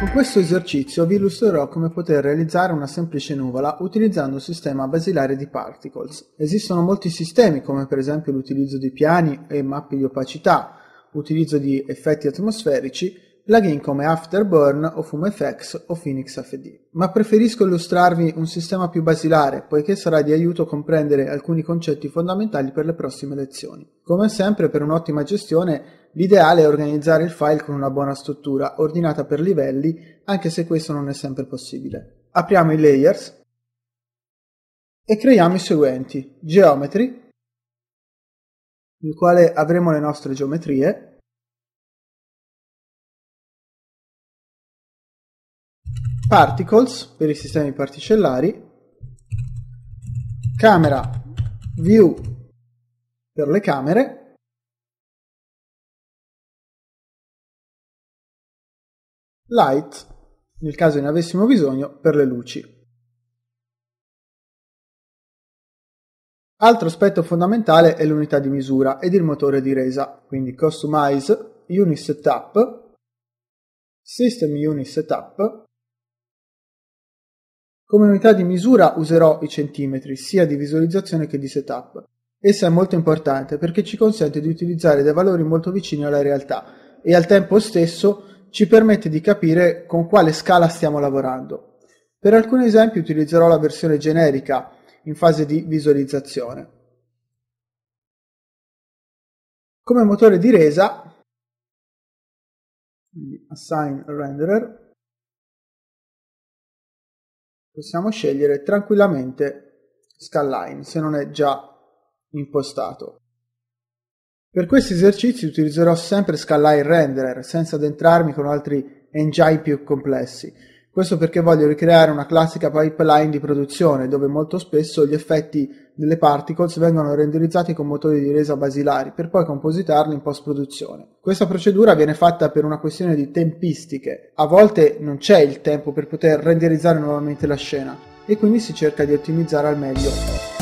Con questo esercizio vi illustrerò come poter realizzare una semplice nuvola utilizzando un sistema basilare di particles. Esistono molti sistemi come per esempio l'utilizzo di piani e mappe di opacità, utilizzo di effetti atmosferici, plugin come Afterburn o FumeFX o Phoenix FD. Ma preferisco illustrarvi un sistema più basilare, poiché sarà di aiuto comprendere alcuni concetti fondamentali per le prossime lezioni. Come sempre, per un'ottima gestione L'ideale è organizzare il file con una buona struttura, ordinata per livelli, anche se questo non è sempre possibile. Apriamo i layers e creiamo i seguenti, geometry, nel quale avremo le nostre geometrie, particles per i sistemi particellari, camera, view per le camere, light, nel caso ne avessimo bisogno, per le luci. Altro aspetto fondamentale è l'unità di misura ed il motore di resa, quindi Customize, Unit Setup, System Unit Setup. Come unità di misura userò i centimetri, sia di visualizzazione che di setup. Essa è molto importante perché ci consente di utilizzare dei valori molto vicini alla realtà e al tempo stesso ci permette di capire con quale scala stiamo lavorando. Per alcuni esempi utilizzerò la versione generica in fase di visualizzazione. Come motore di resa, assign renderer, possiamo scegliere tranquillamente scalline se non è già impostato. Per questi esercizi utilizzerò sempre Scala Renderer, senza addentrarmi con altri engine più complessi. Questo perché voglio ricreare una classica pipeline di produzione, dove molto spesso gli effetti delle particles vengono renderizzati con motori di resa basilari, per poi compositarli in post-produzione. Questa procedura viene fatta per una questione di tempistiche. A volte non c'è il tempo per poter renderizzare nuovamente la scena, e quindi si cerca di ottimizzare al meglio.